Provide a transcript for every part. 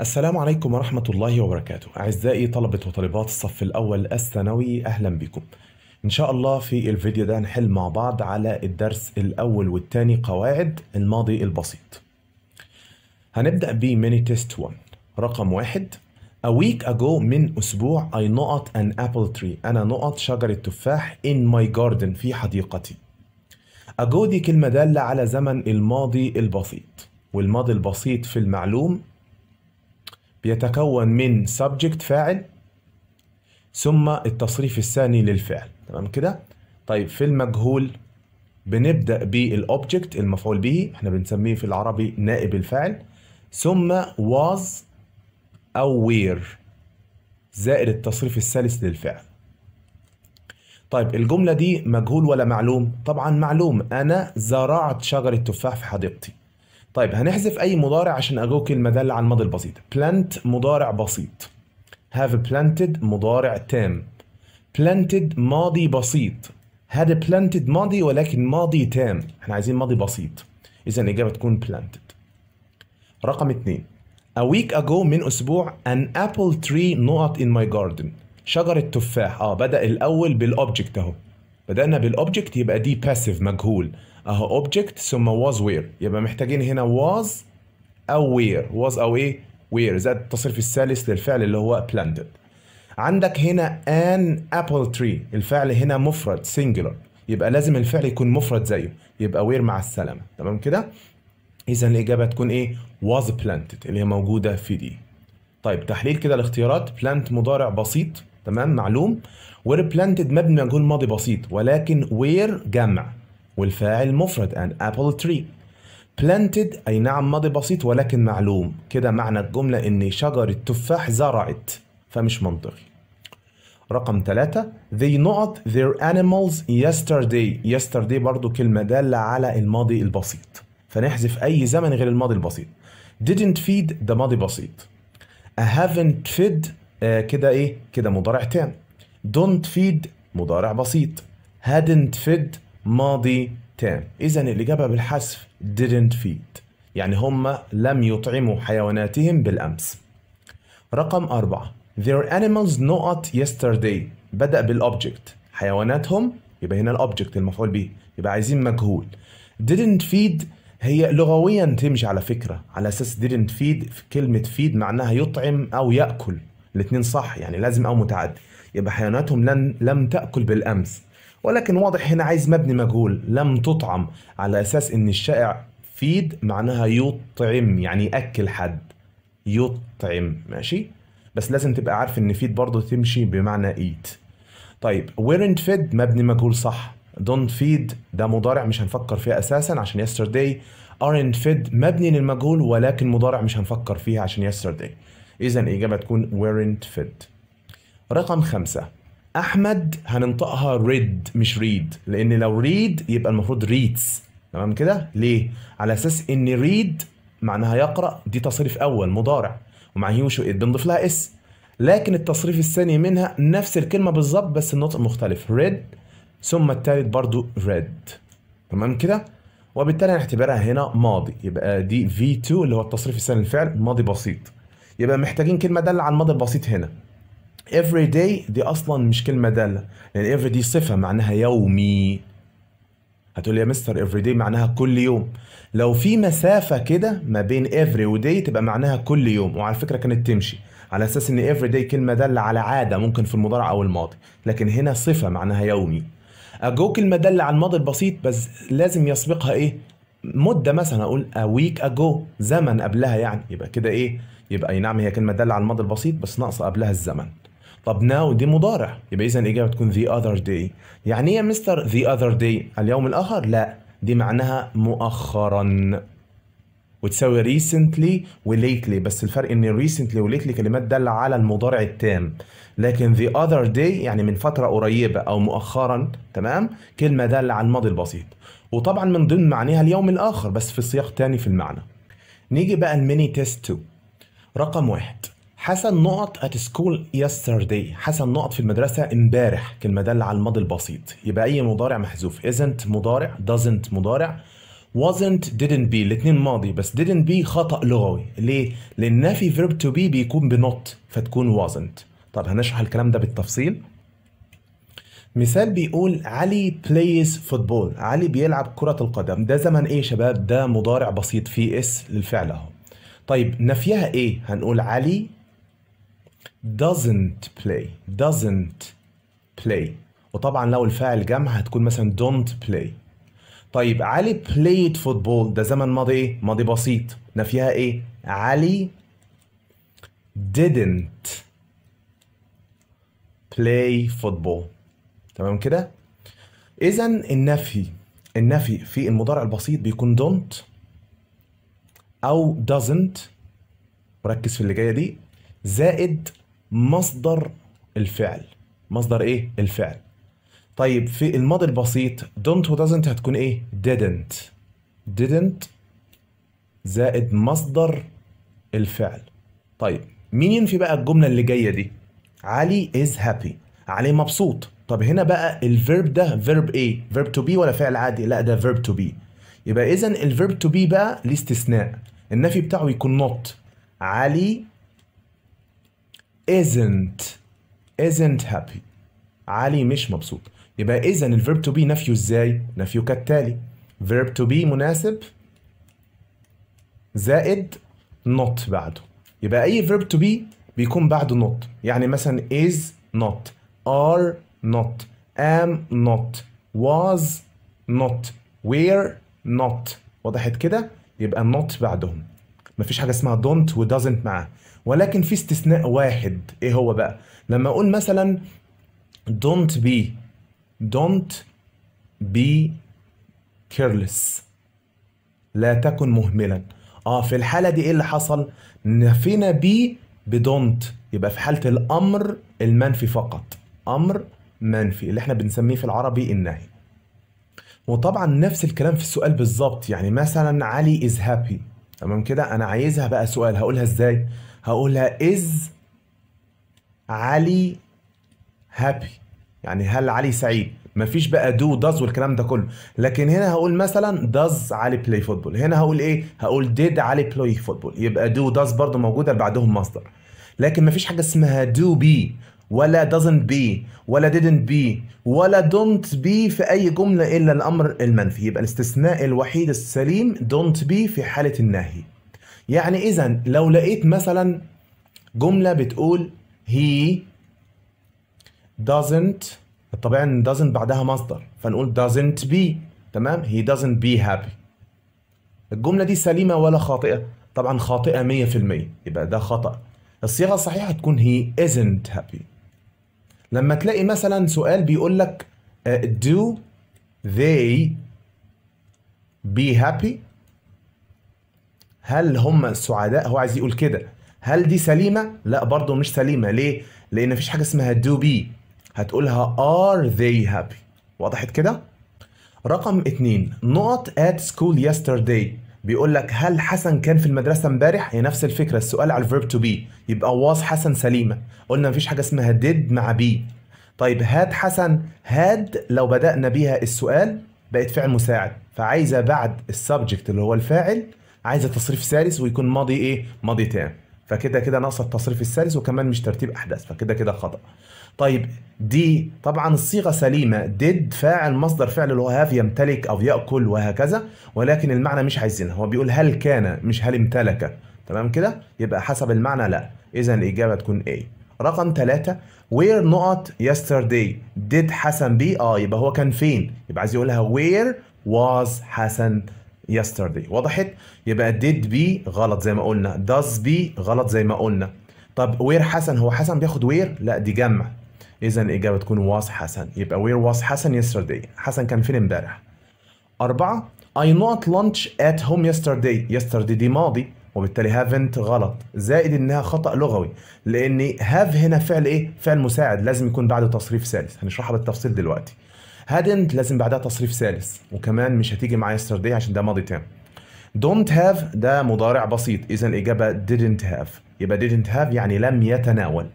السلام عليكم ورحمة الله وبركاته أعزائي طلبة وطالبات الصف الأول الثانوي أهلا بكم إن شاء الله في الفيديو ده هنحل مع بعض على الدرس الأول والثاني قواعد الماضي البسيط هنبدأ بـ Mini Test 1 رقم واحد A week ago من أسبوع I نقط an apple tree أنا نقط شجرة تفاح in my garden في حديقتي ago دي كلمة دالة على زمن الماضي البسيط والماضي البسيط في المعلوم يتكون من subject فاعل ثم التصريف الثاني للفعل تمام كده طيب في المجهول بنبدا بالاوبجكت المفعول به احنا بنسميه في العربي نائب الفاعل ثم was او were زائد التصريف الثالث للفعل طيب الجمله دي مجهول ولا معلوم طبعا معلوم انا زرعت شجره تفاح في حديقتي طيب هنحذف اي مضارع عشان اجوك المدل على الماضي البسيط plant مضارع بسيط have planted مضارع تام planted ماضي بسيط had planted ماضي ولكن ماضي تام احنا عايزين ماضي بسيط اذا الاجابه تكون planted رقم اثنين A week ago من أسبوع an apple tree not in my garden شجرة تفاح اه بدأ الأول بالobject أهو بدأنا بالاوبجكت يبقى دي باسيف مجهول اهو اوبجكت ثم واز وير يبقى محتاجين هنا واز او وير واز او ايه وير زائد التصريف الثالث للفعل اللي هو planted عندك هنا an apple tree الفعل هنا مفرد singular يبقى لازم الفعل يكون مفرد زيه يبقى وير مع السلامه تمام كده اذا الاجابه تكون ايه was planted اللي هي موجوده في دي طيب تحليل كده الاختيارات plant مضارع بسيط تمام معلوم وريبلانتد مبني مجهول ماضي بسيط ولكن وير جمع والفاعل مفرد ان ابل تري planted اي نعم ماضي بسيط ولكن معلوم كده معنى الجملة ان شجر التفاح زرعت فمش منطقي رقم ثلاثة they not their animals yesterday yesterday برضو كلمة دالة على الماضي البسيط فنحذف أي زمن غير الماضي البسيط didn't feed ده ماضي بسيط I haven't fed آه كده إيه كده مضارع تام don't feed مضارع بسيط hadn't fed ماضي تام إذا الإجابة بالحذف didn't feed يعني هم لم يطعموا حيواناتهم بالأمس رقم أربعة their animals not yesterday بدأ بالأوبجكت حيواناتهم يبقى هنا الأوبجكت المفعول به يبقى عايزين مجهول didn't feed هي لغويا تمشي على فكرة على أساس didn't feed في كلمة feed معناها يطعم أو يأكل الاثنين صح يعني لازم أو متعدد يبقى حيواناتهم لن لم تأكل بالأمس ولكن واضح هنا عايز مبني مجهول لم تطعم على أساس إن الشائع فيد معناها يطعم يعني يأكل حد يطعم ماشي بس لازم تبقى عارف إن فيد برضه تمشي بمعنى إيت طيب weren't fed مبني مجهول صح don't feed ده مضارع مش هنفكر فيه أساسا عشان yesterday aren't fed مبني للمجهول ولكن مضارع مش هنفكر فيه عشان yesterday إذا الإجابة تكون weren't fed رقم خمسة احمد هننطقها ريد مش ريد لان لو ريد يبقى المفروض ريدز تمام كده ليه على اساس ان ريد معناها يقرا دي تصريف اول مضارع ومع هيوش بنضيف إيه؟ لها اس لكن التصريف الثاني منها نفس الكلمه بالظبط بس النطق مختلف ريد ثم الثالث برضو ريد تمام كده وبالتالي هنعتبرها هنا ماضي يبقى دي في 2 اللي هو التصريف الثاني للفعل ماضي بسيط يبقى محتاجين كلمه داله على الماضي البسيط هنا every day دي اصلا مش كلمه داله لان every دي صفه معناها يومي هتقول يا مستر every day معناها كل يوم لو في مسافه كده ما بين every وداي تبقى معناها كل يوم وعلى فكره كانت تمشي على اساس ان every day كلمه داله على عاده ممكن في المضارع او الماضي لكن هنا صفه معناها يومي اجو كلمه داله على الماضي البسيط بس لازم يسبقها ايه مده مثلا اقول a week ago زمن قبلها يعني يبقى كده ايه يبقى اي نعم هي كلمه داله على الماضي البسيط بس ناقصه قبلها الزمن طب ناو دي مضارع يبقى اذا الاجابه تكون the other day يعني ايه يا مستر the other day اليوم الاخر لا دي معناها مؤخرا وتساوي recently وليتلي بس الفرق ان recently وليتلي كلمات دالة على المضارع التام لكن the other day يعني من فترة قريبة أو مؤخرا تمام كلمة دالة على الماضي البسيط وطبعا من ضمن معانيها اليوم الآخر بس في سياق تاني في المعنى نيجي بقى الميني تيست 2 رقم واحد حسن نقط at school yesterday حسن نقط في المدرسة امبارح كلمة دل على الماضي البسيط يبقى أي مضارع محذوف isn't مضارع doesn't مضارع wasn't didn't be الاثنين ماضي بس didn't be خطأ لغوي ليه؟ لأن نفي verb to be بيكون بنط فتكون wasn't طب هنشرح الكلام ده بالتفصيل مثال بيقول علي بلايز فوتبول علي بيلعب كرة القدم ده زمن ايه يا شباب ده مضارع بسيط فيه اس للفعل اهو طيب نفيها ايه هنقول علي doesn't play doesn't play وطبعا لو الفاعل جمع هتكون مثلا don't play طيب علي played football ده زمن ماضي ايه؟ ماضي بسيط نفيها ايه؟ علي didn't play football تمام كده؟ إذا النفي النفي في المضارع البسيط بيكون don't أو doesn't وركز في اللي جاية دي زائد مصدر الفعل مصدر ايه الفعل طيب في الماضي البسيط don't و doesn't هتكون ايه didn't didn't زائد مصدر الفعل طيب مين ينفي بقى الجملة اللي جاية دي علي is happy علي مبسوط طب هنا بقى الفيرب ده فيرب ايه فيرب تو بي ولا فعل عادي لا ده فيرب تو بي يبقى اذا الفيرب تو بي بقى لاستثناء استثناء النفي بتاعه يكون نوت علي isn't isn't happy علي مش مبسوط يبقى اذا الفيرب تو بي نفيه ازاي نفيه كالتالي فيرب تو بي مناسب زائد not بعده يبقى اي فيرب تو بي بيكون بعده not يعني مثلا is not are not am not was not were not وضحت كده يبقى not بعدهم مفيش حاجه اسمها don't و doesn't معاه ولكن في استثناء واحد ايه هو بقى لما اقول مثلا don't be don't be careless لا تكن مهملا اه في الحاله دي ايه اللي حصل نفينا بي بدونت يبقى في حاله الامر المنفي فقط امر منفي اللي احنا بنسميه في العربي النهي وطبعا نفس الكلام في السؤال بالظبط يعني مثلا علي از هابي تمام كده انا عايزها بقى سؤال هقولها ازاي هقولها از علي هابي يعني هل علي سعيد مفيش بقى دو داز والكلام ده كله لكن هنا هقول مثلا داز علي بلاي فوتبول هنا هقول ايه هقول ديد علي بلاي فوتبول يبقى دو داز برضو موجوده بعدهم مصدر لكن مفيش حاجه اسمها دو بي ولا doesn't be ولا didn't be ولا don't be في أي جملة إلا الأمر المنفي يبقى الاستثناء الوحيد السليم don't be في حالة النهي يعني إذا لو لقيت مثلا جملة بتقول he doesn't الطبيعي ان doesn't بعدها مصدر فنقول doesn't be تمام he doesn't be happy الجملة دي سليمة ولا خاطئة؟ طبعا خاطئة 100% يبقى ده خطأ الصيغة الصحيحة تكون he isn't happy لما تلاقي مثلا سؤال بيقول لك uh, do they be happy هل هم سعداء هو عايز يقول كده هل دي سليمه لا برضه مش سليمه ليه لان مفيش حاجه اسمها دو بي هتقولها ار they happy وضحت كده رقم اتنين نقط at school yesterday بيقول لك هل حسن كان في المدرسة امبارح؟ هي نفس الفكرة السؤال على الفيرب تو بي يبقى واز حسن سليمة قلنا مفيش حاجة اسمها ديد مع بي طيب هاد حسن هاد لو بدأنا بيها السؤال بقت فعل مساعد فعايزة بعد السبجكت اللي هو الفاعل عايزه تصريف سلس ويكون ماضي ايه ماضي تام فكده كده ناقصه التصريف السلس وكمان مش ترتيب احداث فكده كده خطا طيب دي طبعا الصيغه سليمه ديد فاعل مصدر فعل اللي هو هاف يمتلك او ياكل وهكذا ولكن المعنى مش عايزينها هو بيقول هل كان مش هل امتلك تمام كده يبقى حسب المعنى لا اذا الاجابه تكون ايه رقم ثلاثة وير نقط يسترداي ديد حسن بي اه يبقى هو كان فين يبقى عايز يقولها وير واز حسن yesterday وضحت يبقى did بي غلط زي ما قلنا does بي غلط زي ما قلنا طب وير حسن هو حسن بياخد وير لا دي جمع اذا الاجابه تكون was حسن يبقى وير was حسن يسترداي حسن كان فين امبارح أربعة I not lunch at home yesterday yesterday دي ماضي وبالتالي haven't غلط زائد انها خطأ لغوي لان have هنا فعل ايه فعل مساعد لازم يكون بعده تصريف ثالث هنشرحها بالتفصيل دلوقتي هادنت لازم بعدها تصريف ثالث وكمان مش هتيجي معايا yesterday عشان ده ماضي تام don't have ده مضارع بسيط اذا الاجابه didn't have يبقى didn't have يعني لم يتناول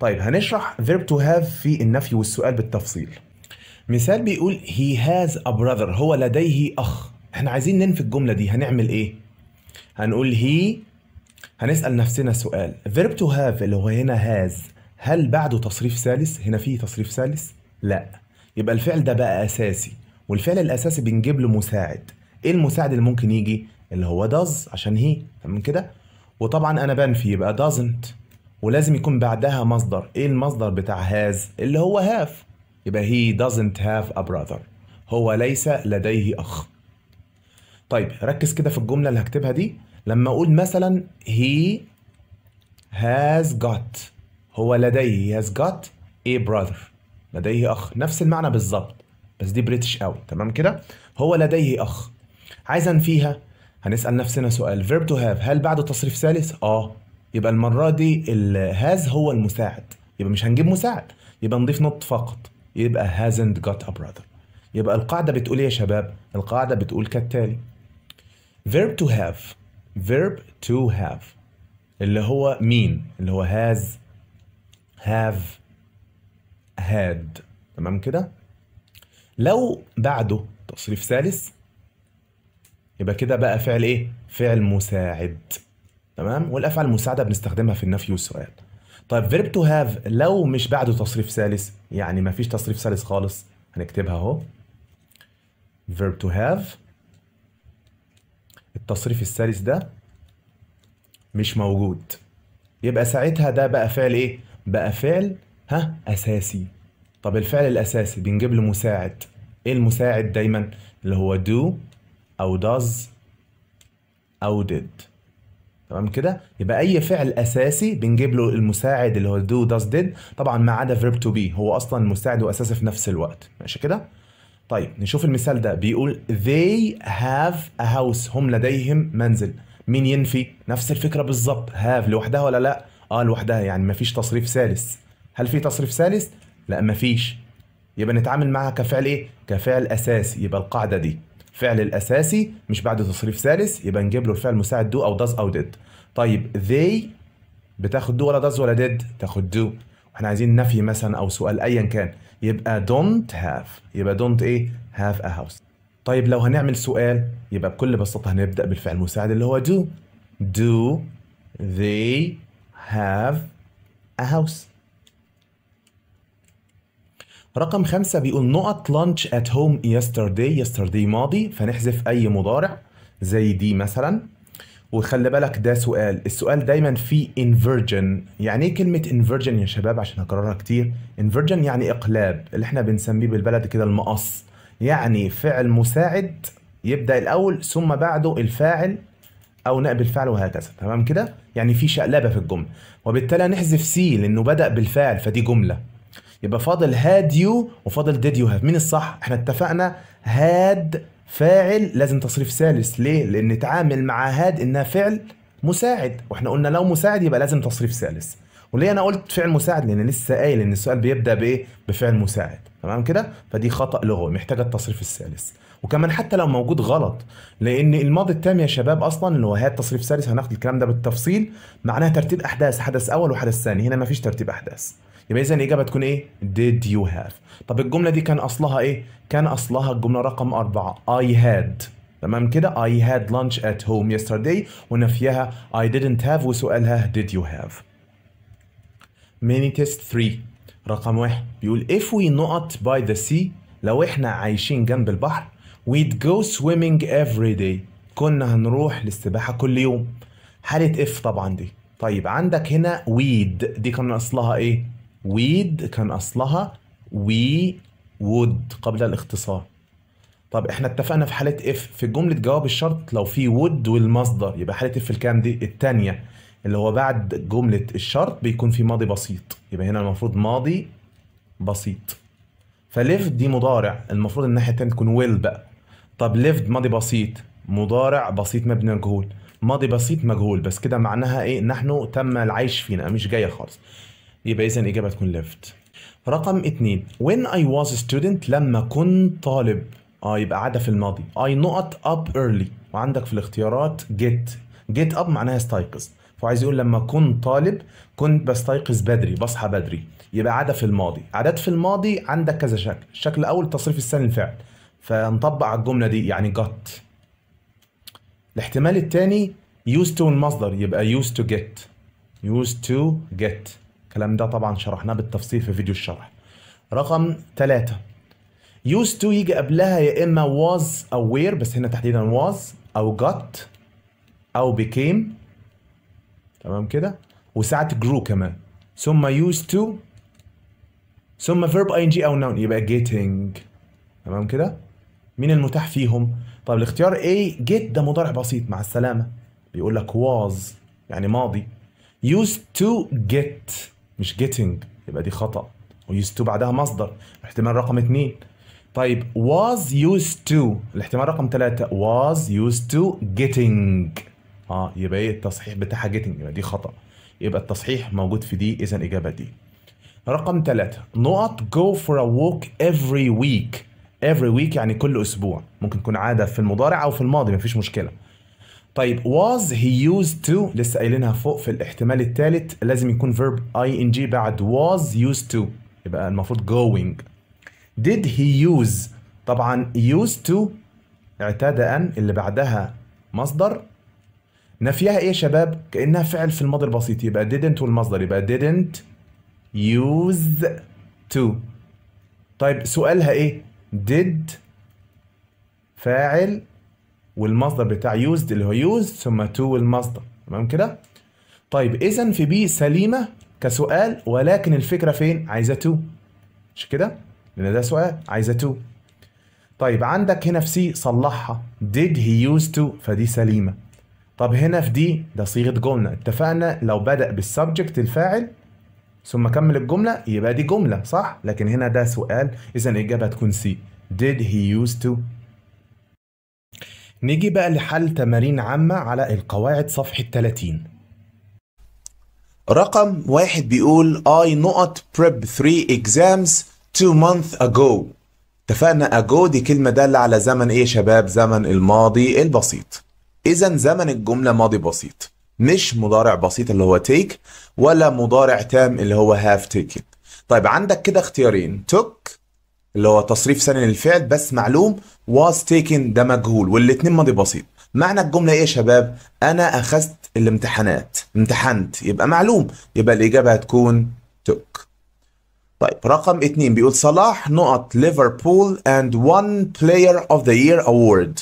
طيب هنشرح verb to have في النفي والسؤال بالتفصيل مثال بيقول he has a brother هو لديه اخ احنا عايزين ننفي الجمله دي هنعمل ايه هنقول he هنسال نفسنا سؤال verb to have اللي هو هنا has هل بعده تصريف ثالث هنا فيه تصريف ثالث لا يبقى الفعل ده بقى اساسي والفعل الاساسي بنجيب له مساعد ايه المساعد اللي ممكن يجي اللي هو does عشان هي تمام كده وطبعا انا بنفي يبقى doesn't ولازم يكون بعدها مصدر ايه المصدر بتاع هاز اللي هو هاف يبقى he doesn't have a brother هو ليس لديه اخ طيب ركز كده في الجمله اللي هكتبها دي لما اقول مثلا he has got هو لديه he has got a brother لديه أخ نفس المعنى بالظبط بس دي بريتش قوي تمام كده هو لديه أخ عايزا فيها هنسأل نفسنا سؤال فيرب تو هاف هل بعده تصريف ثالث؟ آه يبقى المرة دي الهاز هو المساعد يبقى مش هنجيب مساعد يبقى نضيف نط فقط يبقى hasn't got a brother يبقى القاعدة بتقول ايه يا شباب؟ القاعدة بتقول كالتالي verb to have verb to have اللي هو مين اللي هو has have هاد تمام كده لو بعده تصريف ثالث يبقى كده بقى فعل ايه فعل مساعد تمام والافعال المساعده بنستخدمها في النفي والسؤال طيب فيرب تو هاف لو مش بعده تصريف ثالث يعني ما فيش تصريف ثالث خالص هنكتبها اهو verb to have التصريف الثالث ده مش موجود يبقى ساعتها ده بقى فعل ايه بقى فعل ها اساسي طب الفعل الاساسي بنجيب له مساعد ايه المساعد دايما اللي هو do او does او did تمام كده يبقى اي فعل اساسي بنجيب له المساعد اللي هو do does did طبعا ما عدا verb to be هو اصلا مساعد واساسي في نفس الوقت ماشي كده طيب نشوف المثال ده بيقول they have a house هم لديهم منزل مين ينفي نفس الفكره بالظبط have لوحدها ولا لا اه لوحدها يعني مفيش تصريف ثالث هل في تصريف ثالث لا مفيش يبقى نتعامل معها كفعل ايه كفعل اساسي يبقى القاعده دي فعل الاساسي مش بعد تصريف ثالث يبقى نجيب له الفعل مساعد دو او داز او ديد طيب they بتاخد دو ولا داز ولا ديد تاخد دو احنا عايزين نفي مثلا او سؤال ايا كان يبقى don't have يبقى don't ايه have a house طيب لو هنعمل سؤال يبقى بكل بساطه هنبدا بالفعل المساعد اللي هو do do they have a house رقم خمسة بيقول نقط لانش ات هوم يسترداي يسترداي ماضي فنحذف اي مضارع زي دي مثلا وخلي بالك ده سؤال السؤال دايما فيه انفرجن يعني ايه كلمه انفرجن يا شباب عشان أكررها كتير انفرجن يعني اقلاب اللي احنا بنسميه بالبلد كده المقص يعني فعل مساعد يبدا الاول ثم بعده الفاعل او نائب الفعل وهكذا تمام كده يعني في شقلبه في الجمله وبالتالي هنحذف سي لانه بدا بالفعل فدي جمله يبقى فاضل هاد يو وفاضل ديد يو هاف مين الصح احنا اتفقنا هاد فاعل لازم تصريف ثالث ليه لان اتعامل مع هاد انها فعل مساعد واحنا قلنا لو مساعد يبقى لازم تصريف ثالث وليه انا قلت فعل مساعد لان لسه قايل ان السؤال بيبدا بايه بفعل مساعد تمام كده فدي خطا لغوي محتاجه التصريف الثالث وكمان حتى لو موجود غلط لان الماضي التام يا شباب اصلا اللي هو هات تصريف ثالث هناخد الكلام ده بالتفصيل معناها ترتيب احداث حدث اول وحدث ثاني هنا مفيش ترتيب احداث يبقى اذا الاجابه تكون ايه did you have طب الجمله دي كان اصلها ايه كان اصلها الجمله رقم أربعة I had تمام كده I had lunch at home yesterday ونفيها I didn't have وسؤالها did you have mini test 3 رقم واحد بيقول if we not by the sea لو احنا عايشين جنب البحر we'd go swimming every day كنا هنروح للسباحة كل يوم حالة اف طبعا دي طيب عندك هنا ويد دي كان اصلها ايه ويد كان اصلها وي وود قبل الاختصار طب احنا اتفقنا في حاله اف في جمله جواب الشرط لو في وود والمصدر يبقى حاله اف الكام دي الثانيه اللي هو بعد جمله الشرط بيكون في ماضي بسيط يبقى هنا المفروض ماضي بسيط فليفت دي مضارع المفروض الناحيه الثانيه تكون ويل بقى طب ليفت ماضي بسيط مضارع بسيط مبني مجهول ماضي بسيط مجهول بس كده معناها ايه نحن تم العيش فينا مش جايه خالص يبقى اذا الاجابه تكون ليفت رقم اتنين when I was a student لما كنت طالب اه يبقى عادة في الماضي I not up early وعندك في الاختيارات get get up معناها استيقظ فعايز يقول لما كنت طالب كنت بستيقظ بدري بصحى بدري يبقى عادة في الماضي عادات في الماضي عندك كذا شكل الشكل الاول تصريف السن الفعل فنطبق على الجملة دي يعني got الاحتمال الثاني used to المصدر يبقى used to get used to get الكلام ده طبعا شرحناه بالتفصيل في فيديو الشرح رقم ثلاثة used to يجي قبلها يا إما was أو were بس هنا تحديدا was أو got أو became تمام كده وساعة grew كمان ثم used to ثم verb ing أو noun يبقى getting تمام كده مين المتاح فيهم طب الاختيار A get ده مضارع بسيط مع السلامة بيقول لك was يعني ماضي used to get مش getting يبقى دي خطأ ويوز تو بعدها مصدر احتمال رقم اثنين طيب was used to الاحتمال رقم ثلاثة was used to getting اه يبقى ايه التصحيح بتاعها getting يبقى دي خطأ يبقى التصحيح موجود في دي إذا الإجابة دي رقم ثلاثة نقط go for a walk every week every week يعني كل أسبوع ممكن تكون عادة في المضارع أو في الماضي مفيش مشكلة طيب was he used to لسه قايلينها فوق في الاحتمال الثالث لازم يكون verb ing بعد was used to يبقى المفروض going did he use طبعا used to اعتاد أن اللي بعدها مصدر نفيها ايه يا شباب كأنها فعل في الماضي البسيط يبقى didn't والمصدر يبقى didn't use to طيب سؤالها ايه did فاعل والمصدر بتاع يوزد اللي هو يوزد ثم تو المصدر تمام كده طيب اذا في بي سليمه كسؤال ولكن الفكره فين عايزه تو مش كده لان ده سؤال عايزه تو طيب عندك هنا في سي صلحها did he used to فدي سليمه طب هنا في دي ده صيغه جمله اتفقنا لو بدا بالسبجكت الفاعل ثم كمل الجمله يبقى دي جمله صح لكن هنا ده سؤال اذا الاجابه هتكون سي did he used to نيجي بقى لحل تمارين عامة على القواعد صفحة 30 رقم واحد بيقول I not prep 3 exams 2 months ago اتفقنا ago دي كلمة دالة على زمن ايه يا شباب زمن الماضي البسيط اذا زمن الجملة ماضي بسيط مش مضارع بسيط اللي هو take ولا مضارع تام اللي هو have taken طيب عندك كده اختيارين took اللي هو تصريف ثاني للفعل بس معلوم was taken ده مجهول والاتنين ماضي بسيط معنى الجملة ايه يا شباب انا اخذت الامتحانات امتحنت يبقى معلوم يبقى الاجابة هتكون took طيب رقم اتنين بيقول صلاح نقط ليفربول and one player of the year award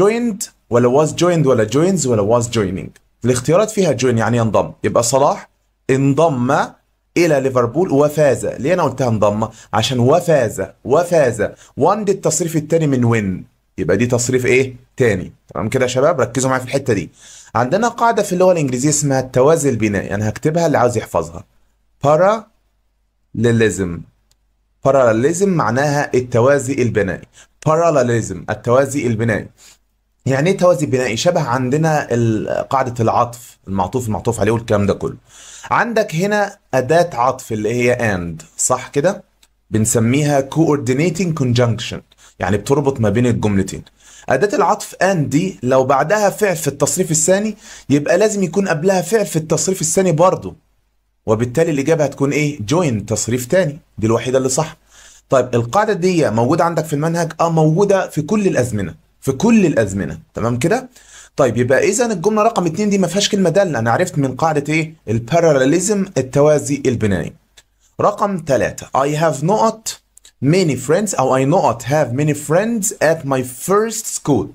joined ولا was joined ولا joins ولا was joining الاختيارات فيها join يعني ينضم يبقى صلاح انضم الى ليفربول وفاز ليه انا قلتها انضم عشان وفاز وفاز وان دي التصريف الثاني من وين يبقى دي تصريف ايه تاني تمام كده يا شباب ركزوا معايا في الحته دي عندنا قاعده في اللغه الانجليزيه اسمها التوازي البنائي يعني انا هكتبها اللي عاوز يحفظها باراليزم باراليزم معناها التوازي البنائي باراليزم التوازي البنائي يعني ايه توازي بنائي؟ شبه عندنا قاعده العطف المعطوف المعطوف عليه والكلام ده كله. عندك هنا اداه عطف اللي هي اند صح كده؟ بنسميها coordinating conjunction يعني بتربط ما بين الجملتين. أداة العطف أند دي لو بعدها فعل في التصريف الثاني يبقى لازم يكون قبلها فعل في التصريف الثاني برضه وبالتالي الإجابة هتكون إيه؟ جوين تصريف تاني دي الوحيدة اللي صح طيب القاعدة دي موجودة عندك في المنهج؟ أه موجودة في كل الأزمنة في كل الازمنه تمام كده طيب يبقى اذا الجمله رقم 2 دي ما فيهاش كلمه داله انا عرفت من قاعده ايه الباراليزم التوازي البنائي رقم 3 I have not many friends او I not have many friends at my first school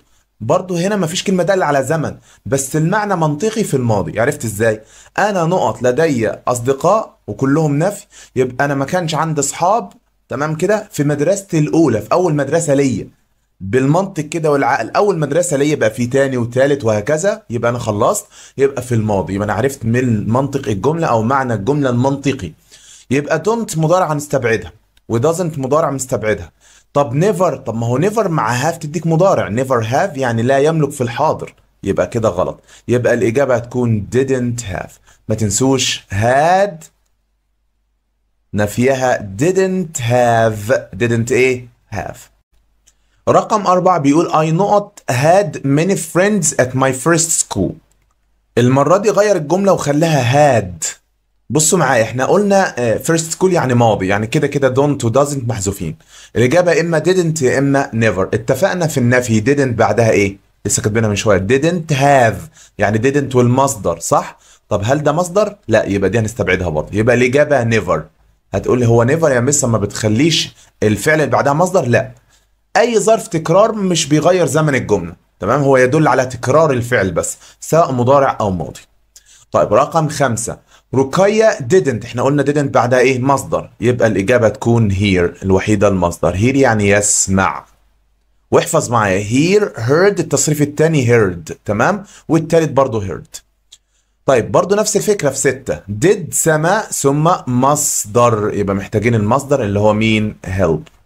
برضه هنا مفيش كلمة دالة على زمن بس المعنى منطقي في الماضي عرفت ازاي انا نقط لدي اصدقاء وكلهم نفي يبقى انا ما كانش عندي اصحاب تمام كده في مدرستي الاولى في اول مدرسة ليا بالمنطق كده والعقل اول مدرسه ليا يبقى في تاني وتالت وهكذا يبقى انا خلصت يبقى في الماضي يبقى انا عرفت من منطق الجمله او معنى الجمله المنطقي يبقى دونت مضارع مستبعدها ودازنت مضارع مستبعدها طب نيفر طب ما هو نيفر مع هاف تديك مضارع نيفر هاف يعني لا يملك في الحاضر يبقى كده غلط يبقى الاجابه هتكون didn't have ما تنسوش had نفيها didn't have didn't ايه have رقم أربعة بيقول I not had many friends at my first school المرة دي غير الجملة وخلاها had بصوا معايا احنا قلنا آه، first school يعني ماضي يعني كده كده don't و doesn't محذوفين الإجابة إما didn't يا إما never اتفقنا في النفي didn't بعدها إيه؟ لسه كاتبينها من شوية didn't have يعني didn't والمصدر صح؟ طب هل ده مصدر؟ لا يبقى دي هنستبعدها برضه يبقى الإجابة never هتقول لي هو نيفر يا مس ما بتخليش الفعل اللي بعدها مصدر لا اي ظرف تكرار مش بيغير زمن الجمله تمام هو يدل على تكرار الفعل بس سواء مضارع او ماضي طيب رقم خمسة رقية didn't احنا قلنا didn't بعدها ايه مصدر يبقى الإجابة تكون here الوحيدة المصدر here يعني يسمع واحفظ معايا هير هيرد التصريف الثاني هيرد تمام والثالث برضه هيرد طيب برضه نفس الفكرة في ستة did سما ثم مصدر يبقى محتاجين المصدر اللي هو مين help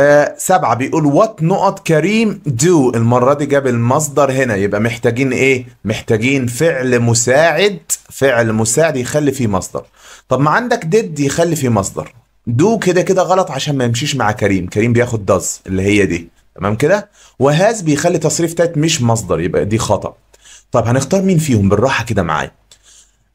آه سبعة بيقول وات نقط كريم دو المرة دي جاب المصدر هنا يبقى محتاجين ايه محتاجين فعل مساعد فعل مساعد يخلي فيه مصدر طب ما عندك ديد يخلي فيه مصدر دو كده كده غلط عشان ما يمشيش مع كريم كريم بياخد داز اللي هي دي تمام كده وهاز بيخلي تصريف تات مش مصدر يبقى دي خطأ طب هنختار مين فيهم بالراحة كده معايا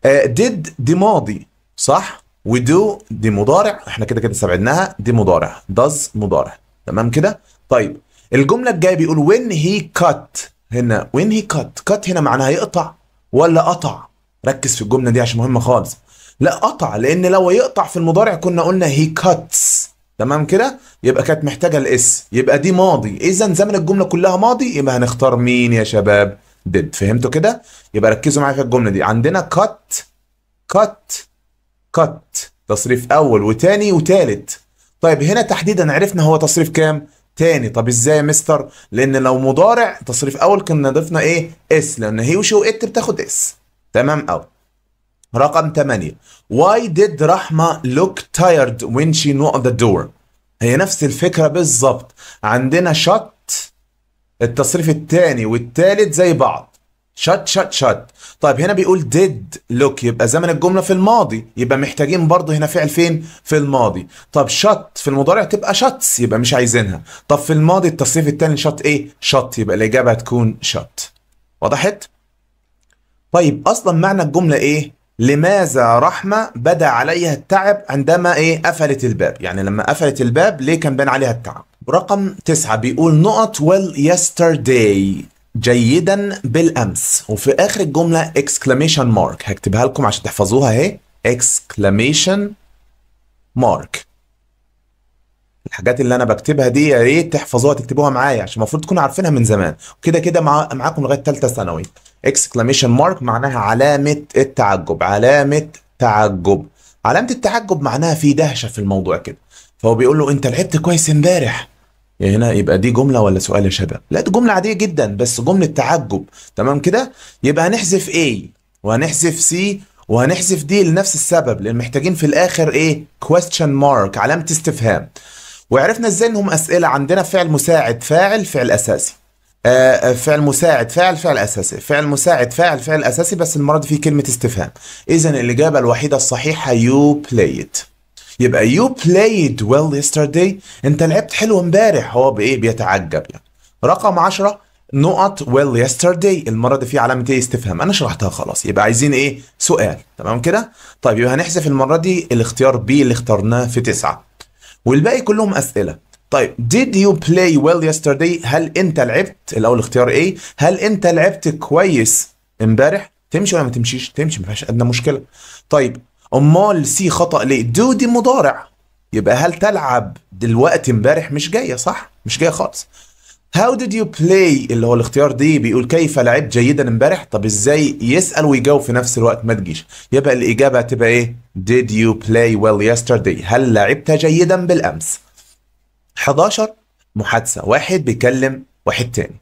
آه ديد دي ماضي صح ودو دي مضارع احنا كده كده استبعدناها دي مضارع داز مضارع تمام كده طيب الجمله الجايه بيقول وين هي كات هنا وين هي كات كات هنا معناها يقطع ولا قطع ركز في الجمله دي عشان مهمه خالص لا قطع لان لو يقطع في المضارع كنا قلنا هي كاتس تمام كده يبقى كانت محتاجه الاس يبقى دي ماضي اذا زمن الجمله كلها ماضي يبقى هنختار مين يا شباب ديد فهمتوا كده يبقى ركزوا معايا في الجمله دي عندنا كات كات كات تصريف اول وتاني وتالت طيب هنا تحديدا عرفنا هو تصريف كام تاني طب ازاي يا مستر لان لو مضارع تصريف اول كنا ضفنا ايه اس لان هي وشو ات بتاخد اس تمام قوي رقم 8 why did رحمة look tired when she knocked the door هي نفس الفكرة بالظبط عندنا شت التصريف الثاني والثالث زي بعض شت شت شت طيب هنا بيقول did look يبقى زمن الجمله في الماضي يبقى محتاجين برضه هنا فعل فين في الماضي طب شط في المضارع تبقى شطس يبقى مش عايزينها طب في الماضي التصريف الثاني شط ايه شط يبقى الاجابه هتكون شط وضحت طيب اصلا معنى الجمله ايه لماذا رحمه بدا عليها التعب عندما ايه قفلت الباب يعني لما قفلت الباب ليه كان بان عليها التعب رقم تسعة بيقول نقط well yesterday جيدا بالامس وفي اخر الجمله اكسكلاميشن مارك هكتبها لكم عشان تحفظوها اهي اكسكلاميشن مارك الحاجات اللي انا بكتبها دي يا ريت تحفظوها تكتبوها معايا عشان المفروض تكونوا عارفينها من زمان وكده كده مع... معاكم لغايه ثالثه ثانوي اكسكلاميشن مارك معناها علامه التعجب علامه تعجب علامه التعجب معناها في دهشه في الموضوع كده فهو بيقول له انت لعبت كويس امبارح يعني هنا يبقى دي جمله ولا سؤال يا شباب لا دي جمله عاديه جدا بس جمله تعجب تمام كده يبقى هنحذف A وهنحذف C وهنحذف دي لنفس السبب لان محتاجين في الاخر ايه question mark علامه استفهام وعرفنا ازاي انهم اسئله عندنا فعل مساعد فاعل فعل اساسي آه, آه، فعل مساعد فاعل فعل اساسي فعل مساعد فاعل فعل اساسي بس المره دي فيه كلمه استفهام اذا الاجابه الوحيده الصحيحه يو بلاي ات يبقى يو بلايد ويل يسترداي انت لعبت حلو امبارح هو بايه بيتعجب يعني رقم 10 نقط ويل يسترداي المره دي فيها علامه ايه استفهام انا شرحتها خلاص يبقى عايزين ايه سؤال تمام كده طيب يبقى هنحذف المره دي الاختيار بي اللي اخترناه في 9 والباقي كلهم اسئله طيب did you play well yesterday هل انت لعبت الاول اختيار ايه هل انت لعبت كويس امبارح تمشي ولا ما تمشيش تمشي ما فيهاش ادنى مشكله طيب امال سي خطا ليه دو دي مضارع يبقى هل تلعب دلوقتي امبارح مش جايه صح مش جايه خالص هاو ديد يو بلاي اللي هو الاختيار دي بيقول كيف لعبت جيدا امبارح طب ازاي يسال ويجاوب في نفس الوقت ما تجيش يبقى الاجابه هتبقى ايه did you play well yesterday هل لعبت جيدا بالامس 11 محادثه واحد بيكلم واحد تاني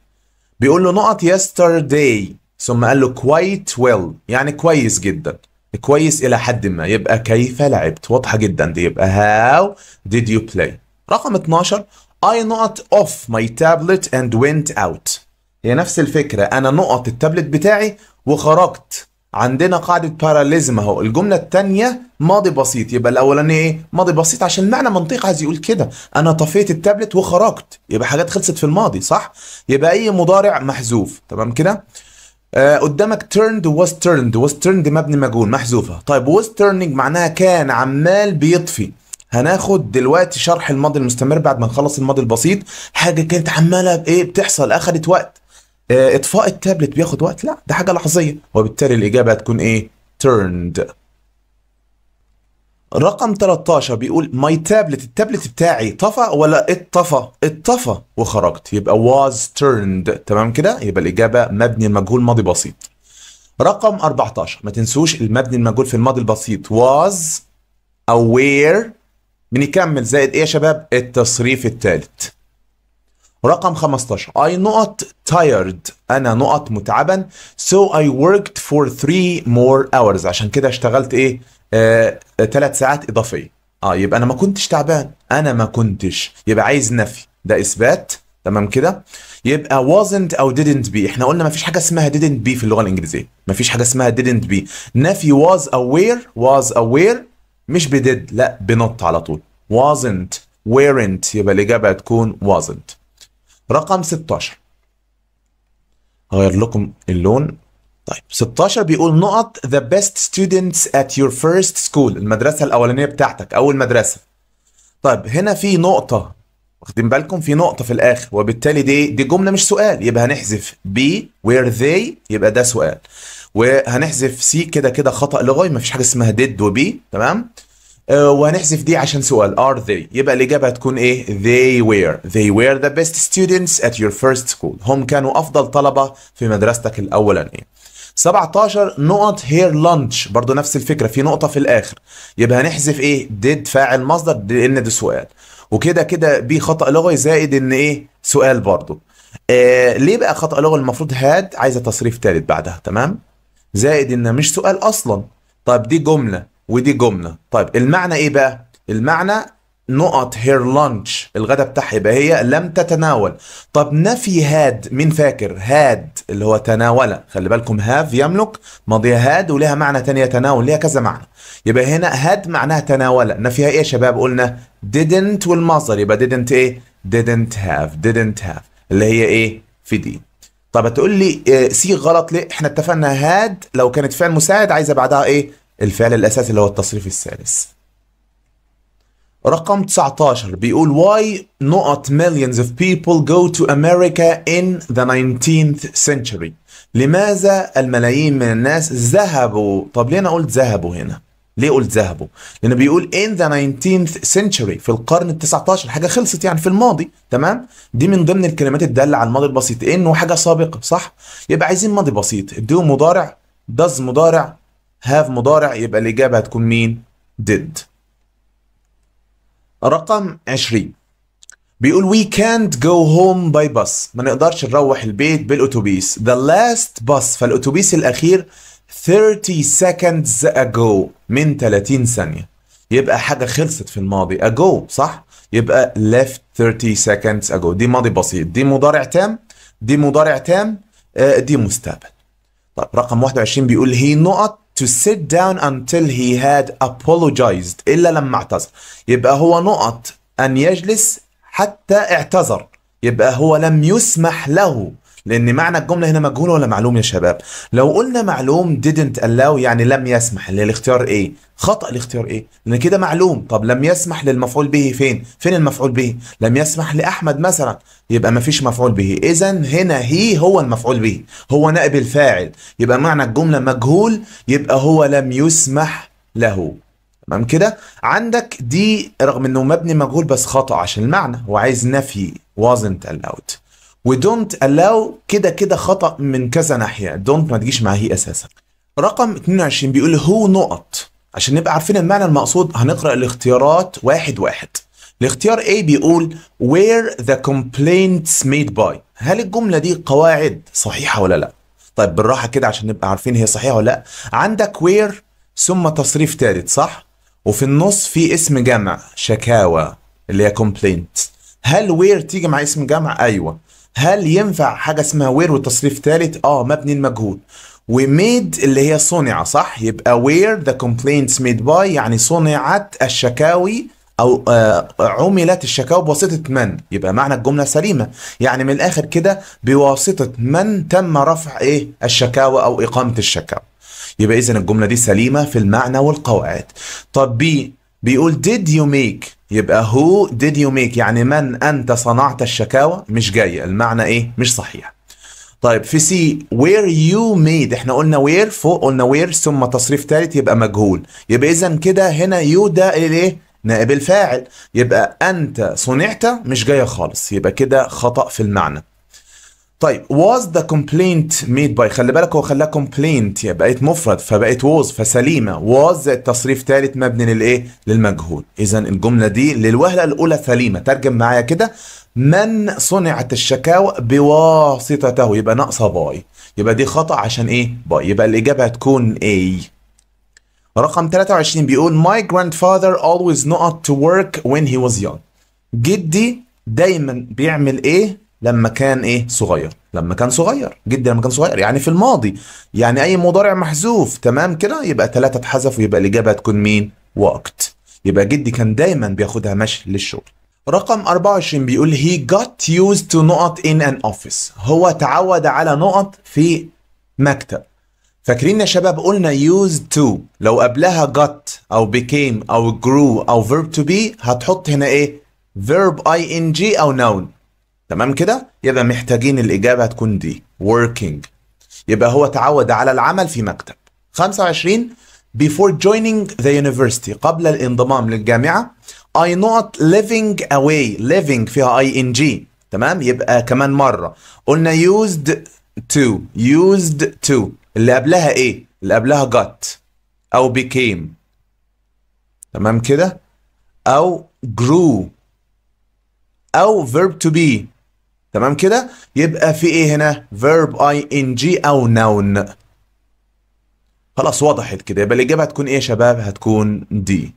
بيقول له نقط yesterday ثم قال له quite well يعني كويس جدا كويس الى حد ما يبقى كيف لعبت واضحه جدا دي يبقى هاو ديد يو بلاي رقم 12 I نوت off my tablet and went out هي نفس الفكره انا نقط التابلت بتاعي وخرجت عندنا قاعده باراليزم اهو الجمله الثانيه ماضي بسيط يبقى الاولاني ايه ماضي بسيط عشان معنى منطقي عايز يقول كده انا طفيت التابلت وخرجت يبقى حاجات خلصت في الماضي صح يبقى اي مضارع محذوف تمام كده آه قدامك turned was turned was turned مبني مجهول محذوفه طيب was turning معناها كان عمال بيطفي هناخد دلوقتي شرح الماضي المستمر بعد ما نخلص الماضي البسيط حاجه كانت عماله ايه بتحصل اخدت وقت آه اطفاء التابلت بياخد وقت لا ده حاجه لحظيه وبالتالي الاجابه هتكون ايه turned رقم 13 بيقول ماي تابلت التابلت بتاعي طفى ولا اتطفى اتطفى وخرجت يبقى was turned تمام كده يبقى الاجابه مبني المجهول ماضي بسيط رقم 14 ما تنسوش المبني المجهول في الماضي البسيط was aware بنكمل زائد ايه يا شباب التصريف الثالث رقم 15 I not tired أنا نقط متعبا so I worked for three more hours عشان كده اشتغلت إيه آه، ثلاث ساعات اضافيه اه يبقى انا ما كنتش تعبان انا ما كنتش يبقى عايز نفي ده اثبات تمام كده يبقى wasn't او didn't be احنا قلنا ما فيش حاجه اسمها didn't be في اللغه الانجليزيه ما فيش حاجه اسمها didn't be نفي was aware was aware مش بديد لا بنط على طول wasn't weren't يبقى الاجابه هتكون wasn't رقم 16 هغير لكم اللون طيب 16 بيقول نقط ذا بيست ستودنتس ات يور فيرست سكول المدرسه الاولانيه بتاعتك اول مدرسه طيب هنا في نقطه واخدين بالكم في نقطه في الاخر وبالتالي دي دي جمله مش سؤال يبقى هنحذف بي وير ذي يبقى ده سؤال وهنحذف سي كده كده خطا لغوي مفيش حاجه اسمها ديد وبي تمام آه، وهنحذف دي عشان سؤال are they يبقى الإجابة هتكون إيه they were they were the best students at your first school هم كانوا أفضل طلبة في مدرستك الأولانية 17 نقط هير لانش برضو نفس الفكره في نقطه في الاخر يبقى هنحذف ايه ديد فاعل مصدر لان ده سؤال وكده كده بي خطا لغوي زائد ان ايه سؤال برضو آه ليه بقى خطا لغوي المفروض هاد عايزه تصريف ثالث بعدها تمام زائد ان مش سؤال اصلا طيب دي جمله ودي جمله طيب المعنى ايه بقى المعنى نقط هير لانش الغداء بتاعها يبقى هي لم تتناول طب نفي هاد مين فاكر هاد اللي هو تناول خلي بالكم هاف يملك ماضيه هاد ولها معنى تاني تناول ليها كذا معنى يبقى هنا هاد معناها تناول نفيها ايه يا شباب قلنا didn't والمصدر يبقى didn't ايه didn't have didn't have اللي هي ايه في دي طب هتقول لي آه، سي غلط ليه احنا اتفقنا هاد لو كانت فعل مساعد عايزه بعدها ايه الفعل الاساسي اللي هو التصريف الثالث رقم 19 بيقول why not millions of people go to America in the 19th century لماذا الملايين من الناس ذهبوا طب ليه انا قلت ذهبوا هنا ليه قلت ذهبوا لانه بيقول in the 19th century في القرن ال 19 حاجه خلصت يعني في الماضي تمام دي من ضمن الكلمات الداله على الماضي البسيط ان وحاجه سابقه صح يبقى عايزين ماضي بسيط اديهم مضارع does مضارع have مضارع يبقى الاجابه هتكون مين did رقم 20 بيقول we can't go home by bus ما نقدرش نروح البيت بالأتوبيس the last bus فالأتوبيس الأخير 30 seconds ago من 30 ثانية يبقى حاجة خلصت في الماضي ago صح يبقى left 30 seconds ago دي ماضي بسيط دي مضارع تام دي مضارع تام آه، دي مستقبل طب رقم 21 بيقول هي نقط to sit down until he had apologized إلا لما اعتذر يبقى هو نقط أن يجلس حتى اعتذر يبقى هو لم يسمح له لان معنى الجمله هنا مجهول ولا معلوم يا شباب لو قلنا معلوم didn't allow يعني لم يسمح للاختيار ايه خطا الاختيار ايه لان كده معلوم طب لم يسمح للمفعول به فين فين المفعول به لم يسمح لاحمد مثلا يبقى ما فيش مفعول به اذا هنا هي هو المفعول به هو نائب الفاعل يبقى معنى الجمله مجهول يبقى هو لم يسمح له تمام كده عندك دي رغم انه مبني مجهول بس خطا عشان المعنى هو عايز نفي wasn't allowed ودونت الاو كده كده خطا من كذا ناحيه دونت ما تجيش مع هي اساسا رقم 22 بيقول هو نقط عشان نبقى عارفين المعنى المقصود هنقرا الاختيارات واحد واحد الاختيار A بيقول where the complaints made by هل الجملة دي قواعد صحيحة ولا لا؟ طيب بالراحة كده عشان نبقى عارفين هي صحيحة ولا لا عندك وير ثم تصريف ثالث صح؟ وفي النص في اسم جمع شكاوى اللي هي complaint هل وير تيجي مع اسم جمع ايوه هل ينفع حاجه اسمها وير وتصريف ثالث اه مبني المجهول وميد اللي هي صنع صح يبقى وير ذا كومبلينتس ميد باي يعني صنعت الشكاوي او آه عملت الشكاوى بواسطه من يبقى معنى الجمله سليمه يعني من الاخر كده بواسطه من تم رفع ايه الشكاوى او اقامه الشكاوى يبقى اذا الجمله دي سليمه في المعنى والقواعد طب بي بيقول did you make يبقى who did you make يعني من أنت صنعت الشكاوى مش جاية المعنى إيه مش صحيح طيب في سي وير يو ميد احنا قلنا وير فوق قلنا وير ثم تصريف ثالث يبقى مجهول يبقى اذا كده هنا يو ده الايه نائب الفاعل يبقى انت صنعت مش جايه خالص يبقى كده خطا في المعنى طيب was the complaint made by خلي بالك هو خلاها complaint يعني بقت مفرد فبقت was فسليمة was التصريف ثالث مبني للايه للمجهول اذا الجملة دي للوهلة الاولى سليمة ترجم معايا كده من صنعت الشكاوى بواسطته يبقى ناقصة باي يبقى دي خطأ عشان ايه باي يبقى الاجابة هتكون A رقم 23 بيقول my grandfather always not to work when he was young جدي دايما بيعمل ايه لما كان ايه صغير لما كان صغير جدا لما كان صغير يعني في الماضي يعني اي مضارع محذوف تمام كده يبقى ثلاثة اتحذف ويبقى الاجابه هتكون مين وقت يبقى جدي كان دايما بياخدها مشي للشغل رقم 24 بيقول he got used to نقط in an office هو تعود على نقط في مكتب فاكرين يا شباب قلنا used to لو قبلها got او became او grew او verb to be هتحط هنا ايه verb ing او noun تمام كده يبقى محتاجين الإجابة هتكون دي working يبقى هو تعود على العمل في مكتب 25 before joining the university قبل الانضمام للجامعة I not living away living فيها ing تمام يبقى كمان مرة قلنا used to used to اللي قبلها ايه اللي قبلها got او became تمام كده او grew او verb to be تمام كده يبقى في ايه هنا فيرب اي ان جي او نون خلاص وضحت كده يبقى الاجابه هتكون ايه يا شباب هتكون دي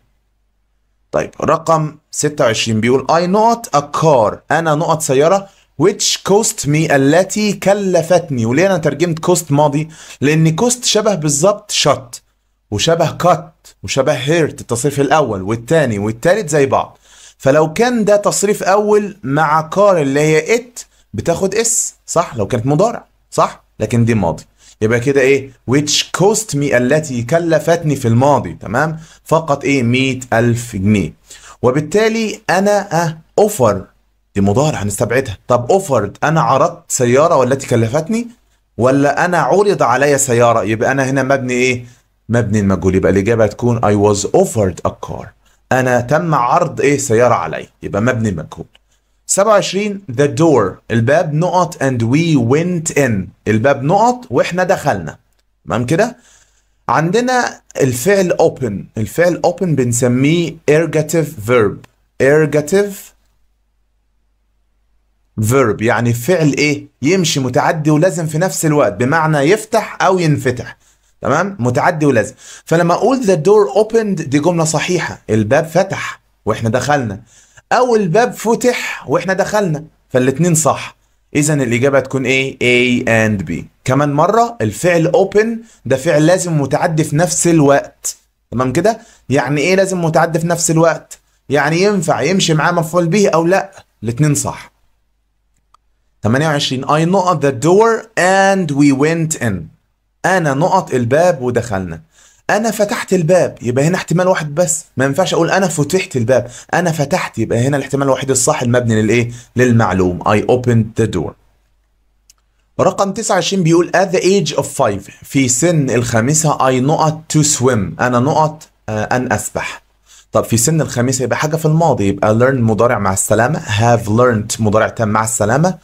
طيب رقم 26 بيقول I not a car أنا نقط سيارة which cost me التي كلفتني وليه أنا ترجمت cost ماضي لأن cost شبه بالظبط shut وشبه cut وشبه hurt التصريف الأول والثاني والثالث زي بعض فلو كان ده تصريف اول مع كار اللي هي ات بتاخد اس صح لو كانت مضارع صح لكن دي ماضي يبقى كده ايه which cost me التي كلفتني في الماضي تمام فقط ايه 100000 جنيه وبالتالي انا اه اوفر دي مضارع هنستبعدها طب اوفرد انا عرضت سياره والتي كلفتني ولا انا عرض عليا سياره يبقى انا هنا مبني ايه مبني المجهول يبقى الاجابه هتكون I was offered a car انا تم عرض ايه سياره علي يبقى مبني مجهول 27 ذا دور الباب نقط اند وي وينت ان الباب نقط واحنا دخلنا تمام كده عندنا الفعل open الفعل open بنسميه ergative verb ergative verb يعني فعل ايه يمشي متعدي ولازم في نفس الوقت بمعنى يفتح او ينفتح تمام متعدي ولازم فلما اقول ذا دور اوبند دي جمله صحيحه الباب فتح واحنا دخلنا او الباب فتح واحنا دخلنا فالاثنين صح اذا الاجابه هتكون ايه A and B كمان مره الفعل open ده فعل لازم متعدي في نفس الوقت تمام كده يعني ايه لازم متعدي في نفس الوقت يعني ينفع يمشي معاه مفعول به او لا الاثنين صح 28 I knocked the door and we went in انا نقط الباب ودخلنا انا فتحت الباب يبقى هنا احتمال واحد بس ما ينفعش اقول انا فتحت الباب انا فتحت يبقى هنا الاحتمال الوحيد الصح المبني للايه للمعلوم I opened the door رقم 29 بيقول at the age of 5 في سن الخامسة I نقط to swim أنا نقط آه، أن أسبح طب في سن الخامسة يبقى حاجة في الماضي يبقى learn مضارع مع السلامة have learned مضارع تام مع السلامة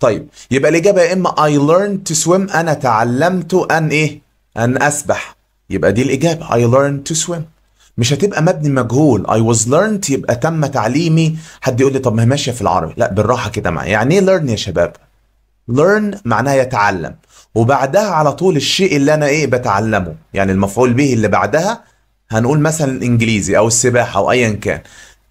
طيب يبقى الإجابة يا إما I learned to swim أنا تعلمت أن إيه؟ أن أسبح يبقى دي الإجابة I learned to swim مش هتبقى مبني مجهول I was learned يبقى تم تعليمي حد يقول لي طب ما هي ماشية في العربي لا بالراحة كده معايا يعني إيه learn يا شباب؟ learn معناها يتعلم وبعدها على طول الشيء اللي أنا إيه بتعلمه يعني المفعول به اللي بعدها هنقول مثلا الإنجليزي أو السباحة أو أيا كان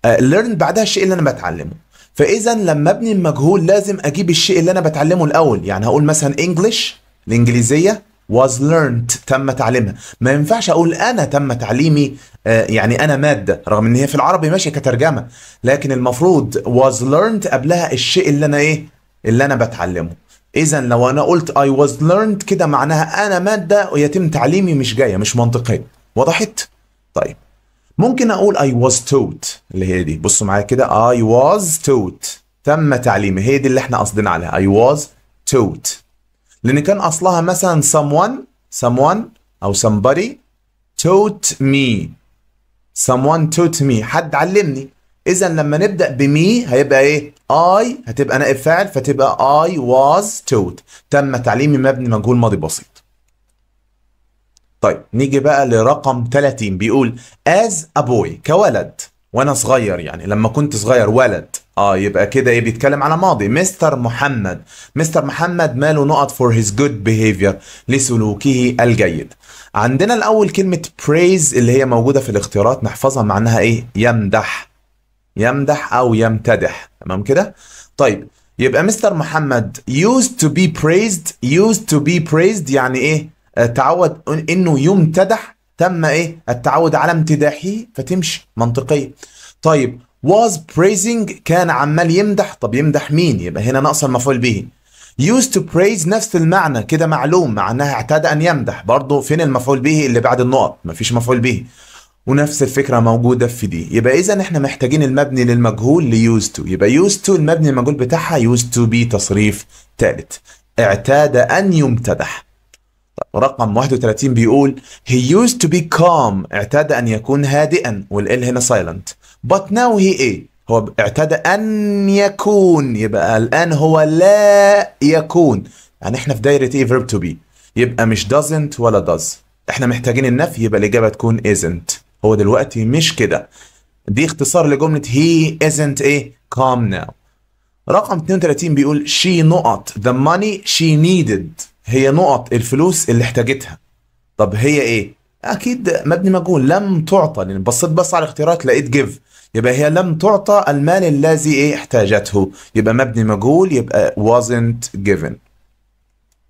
آه، learn بعدها الشيء اللي أنا بتعلمه فاذا لما ابني المجهول لازم اجيب الشيء اللي انا بتعلمه الاول يعني هقول مثلا انجلش الانجليزيه was learned تم تعليمها ما ينفعش اقول انا تم تعليمي آه، يعني انا ماده رغم ان هي في العربي ماشيه كترجمه لكن المفروض was learned قبلها الشيء اللي انا ايه اللي انا بتعلمه اذا لو انا قلت I was learned كده معناها انا ماده ويتم تعليمي مش جايه مش منطقيه وضحت طيب ممكن اقول I was taught اللي هي دي بصوا معايا كده I was taught تم تعليمي هي دي اللي احنا قصدنا عليها I was taught لان كان اصلها مثلا someone someone او somebody taught me someone taught me حد علمني اذا لما نبدا بمي هيبقى ايه I هتبقى نائب فاعل فتبقى I was taught تم تعليمي مبني مجهول ماضي بسيط طيب نيجي بقى لرقم 30 بيقول as a boy كولد وانا صغير يعني لما كنت صغير ولد اه يبقى كده ايه بيتكلم على ماضي مستر محمد مستر محمد ماله نقط فور هيز جود بيهيفير لسلوكه الجيد عندنا الاول كلمه praise اللي هي موجوده في الاختيارات نحفظها معناها ايه يمدح يمدح او يمتدح تمام كده طيب يبقى مستر محمد used to be praised used to be praised يعني ايه آه، تعود انه يمتدح تم ايه التعود على امتداحه فتمشي منطقيه طيب was praising كان عمال يمدح طب يمدح مين يبقى هنا ناقص المفعول به used to praise نفس المعنى كده معلوم معناها اعتاد ان يمدح برضه فين المفعول به اللي بعد النقط مفيش مفعول به ونفس الفكرة موجودة في دي يبقى إذا إحنا محتاجين المبني للمجهول ليوز تو يبقى يوز تو المبني المجهول بتاعها يوز تو بي تصريف ثالث اعتاد أن يمتدح رقم 31 بيقول he used to be calm اعتاد أن يكون هادئا والال هنا silent but now he ايه هو اعتاد أن يكون يبقى الآن هو لا يكون يعني احنا في دايرة ايه verb to be يبقى مش doesn't ولا does احنا محتاجين النفي يبقى الإجابة تكون isn't هو دلوقتي مش كده دي اختصار لجملة he isn't ايه calm now رقم 32 بيقول she نقط the money she needed هي نقط الفلوس اللي احتاجتها طب هي ايه اكيد مبني مجهول لم تعطى لان يعني بصيت بس على الاختيارات لقيت جيف يبقى هي لم تعطى المال الذي ايه احتاجته يبقى مبني مجهول يبقى wasn't given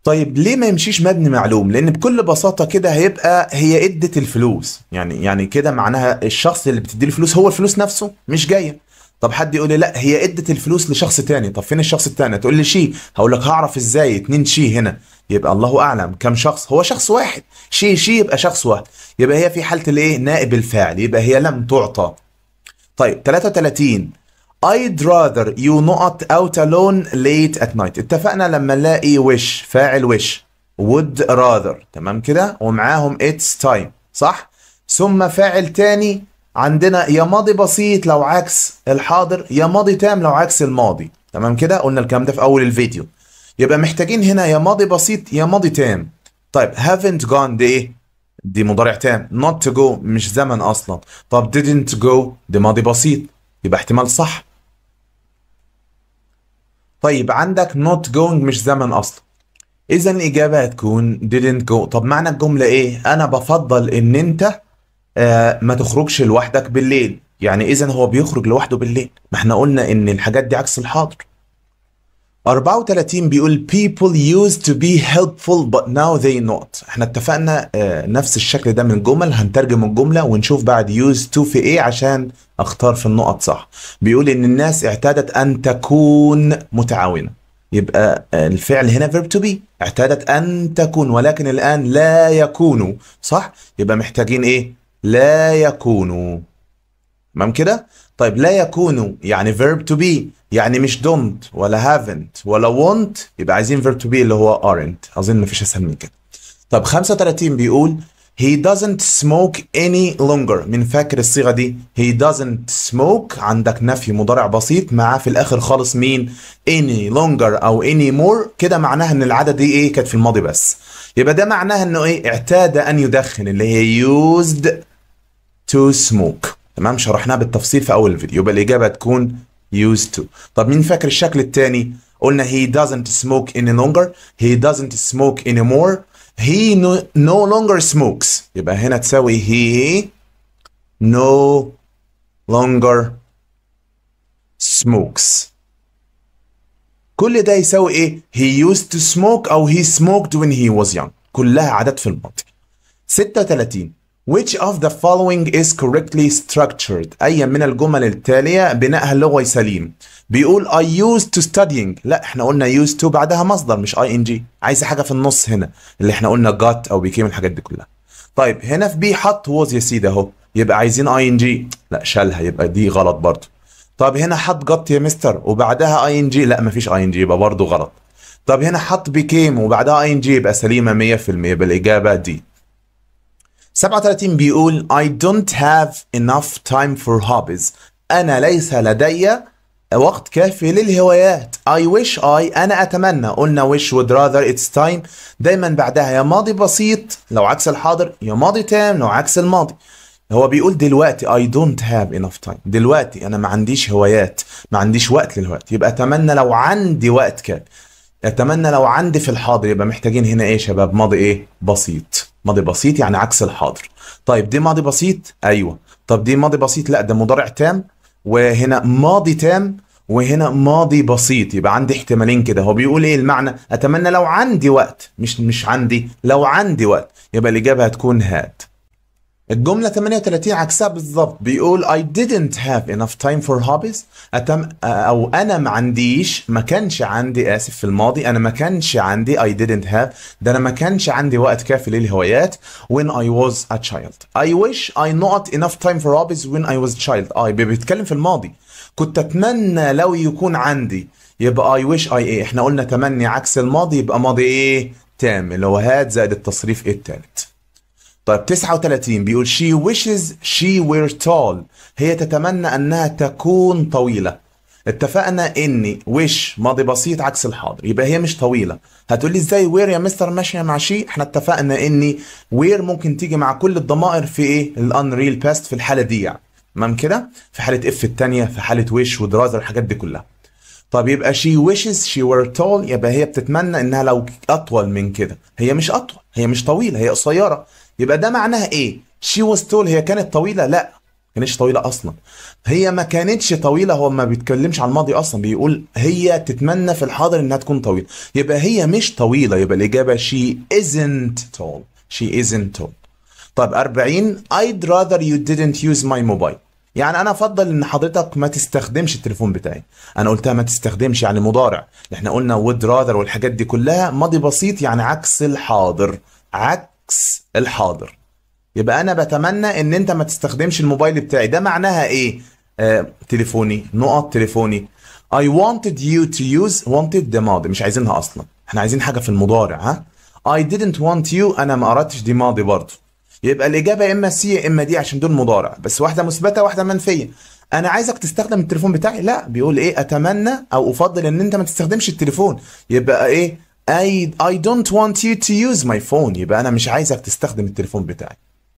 طيب ليه ما يمشيش مبني معلوم لان بكل بساطه كده هيبقى هي ادت الفلوس يعني يعني كده معناها الشخص اللي بتدي الفلوس هو الفلوس نفسه مش جايه طب حد يقول لي لا هي ادت الفلوس لشخص تاني طب فين الشخص التاني تقول لي شي هقول لك هعرف ازاي اتنين شي هنا يبقى الله اعلم كم شخص هو شخص واحد شيء شيء يبقى شخص واحد يبقى هي في حاله الايه نائب الفاعل يبقى هي لم تعطى طيب 33 I'd rather you not out alone late at night اتفقنا لما نلاقي wish فاعل wish would rather تمام كده ومعاهم it's time صح ثم فاعل تاني عندنا يا ماضي بسيط لو عكس الحاضر يا ماضي تام لو عكس الماضي تمام كده قلنا الكلام ده في اول الفيديو يبقى محتاجين هنا يا ماضي بسيط يا ماضي تام طيب haven't gone دي ايه دي مضارع تام not to go مش زمن اصلا طب didn't go دي ماضي بسيط يبقى احتمال صح طيب عندك not going مش زمن اصلا اذا الاجابه هتكون didn't go طب معنى الجمله ايه انا بفضل ان انت آه ما تخرجش لوحدك بالليل يعني اذا هو بيخرج لوحده بالليل ما احنا قلنا ان الحاجات دي عكس الحاضر 34 بيقول people used to be helpful but now they not احنا اتفقنا آه, نفس الشكل ده من الجمل هنترجم الجملة ونشوف بعد used to في ايه عشان اختار في النقط صح بيقول ان الناس اعتادت ان تكون متعاونة يبقى آه, الفعل هنا verb to be اعتادت ان تكون ولكن الان لا يكونوا صح يبقى محتاجين ايه لا يكونوا تمام كده طيب لا يكونوا يعني verb to be يعني مش don't ولا haven't ولا want يبقى عايزين verb to be اللي هو aren't اظن مفيش اسهل من كده طب 35 بيقول He doesn't smoke any longer من فاكر الصيغة دي He doesn't smoke عندك نفي مضارع بسيط معاه في الآخر خالص مين any longer أو any more كده معناها إن العادة دي إيه كانت في الماضي بس يبقى ده معناها إنه إيه اعتاد أن يدخن اللي هي used to smoke تمام شرحناها بالتفصيل في اول الفيديو يبقى الاجابه تكون used to طب مين فاكر الشكل الثاني قلنا he doesn't smoke any longer he doesn't smoke anymore he no, no longer smokes يبقى هنا تساوي he no longer smokes كل ده يساوي ايه he used to smoke او he smoked when he was young كلها عدد في الماضي 36 Which of the following is correctly structured؟ أي من الجمل التالية بنائها اللغوي سليم. بيقول I used to studying، لا احنا قلنا used to بعدها مصدر مش ing، عايز حاجة في النص هنا اللي احنا قلنا got أو became الحاجات دي كلها. طيب هنا في بي حط was يا سيدي أهو، يبقى عايزين ing، لا شالها يبقى دي غلط برضه. طب هنا حط got يا مستر وبعدها ing، لا مفيش ing يبقى برضه غلط. طب هنا حط became وبعدها ing يبقى سليمة 100% بالإجابة دي. 37 بيقول I don't have enough time for hobbies أنا ليس لدي وقت كافي للهوايات I wish I أنا أتمنى قلنا wish would rather it's time دايما بعدها يا ماضي بسيط لو عكس الحاضر يا ماضي تام لو عكس الماضي هو بيقول دلوقتي I don't have enough time دلوقتي أنا ما عنديش هوايات ما عنديش وقت للهوايات يبقى أتمنى لو عندي وقت كافي أتمنى لو عندي في الحاضر يبقى محتاجين هنا إيه شباب ماضي إيه بسيط ماضي بسيط يعني عكس الحاضر طيب دي ماضي بسيط ايوه طب دي ماضي بسيط لا ده مضارع تام وهنا ماضي تام وهنا ماضي بسيط يبقى عندي احتمالين كده هو بيقول ايه المعنى اتمنى لو عندي وقت مش مش عندي لو عندي وقت يبقى الاجابه هتكون هات الجملة 38 عكسها بالظبط بيقول I didn't have enough time for hobbies أتم أو أنا ما عنديش ما كانش عندي آسف في الماضي أنا ما كانش عندي I didn't have ده أنا ما كانش عندي وقت كافي للهوايات when I was a child I wish I not enough time for hobbies when I was a child أي آه، بيتكلم في الماضي كنت أتمنى لو يكون عندي يبقى I wish I إيه إحنا قلنا تمني عكس الماضي يبقى ماضي إيه تام اللي هو هات زائد التصريف إيه التالت طيب 39 بيقول she wishes she were tall هي تتمنى انها تكون طويله اتفقنا ان wish ماضي بسيط عكس الحاضر يبقى هي مش طويله هتقول لي ازاي وير يا مستر ماشيه مع شي احنا اتفقنا ان وير ممكن تيجي مع كل الضمائر في ايه الانريل باست في الحاله دي يعني تمام كده في حاله اف الثانيه في حاله ويش ودراسه والحاجات دي كلها طب يبقى she wishes she were tall يبقى هي بتتمنى انها لو اطول من كده هي مش اطول هي مش طويله هي قصيره يبقى ده معناها ايه شي واز تول هي كانت طويله لا ما كانتش طويله اصلا هي ما كانتش طويله هو ما بيتكلمش عن الماضي اصلا بيقول هي تتمنى في الحاضر انها تكون طويله يبقى هي مش طويله يبقى الاجابه شي ازنت تول. شي ازنت تول. طب 40 I'd rather you didn't use my mobile يعني انا افضل ان حضرتك ما تستخدمش التليفون بتاعي انا قلتها ما تستخدمش يعني مضارع احنا قلنا would rather والحاجات دي كلها ماضي بسيط يعني عكس الحاضر عكس العكس الحاضر يبقى انا بتمنى ان انت ما تستخدمش الموبايل بتاعي ده معناها ايه آه، تليفوني نقط تليفوني I wanted you to use wanted ده ماضي مش عايزينها اصلا احنا عايزين حاجه في المضارع ها I didn't want you انا ما اردتش دي ماضي برضه يبقى الاجابه اما سي اما دي عشان دول مضارع بس واحده مثبته واحده منفيه انا عايزك تستخدم التليفون بتاعي لا بيقول ايه اتمنى او افضل ان انت ما تستخدمش التليفون يبقى ايه I I don't want you to use my phone يبقى انا مش عايزك تستخدم التليفون بتاعي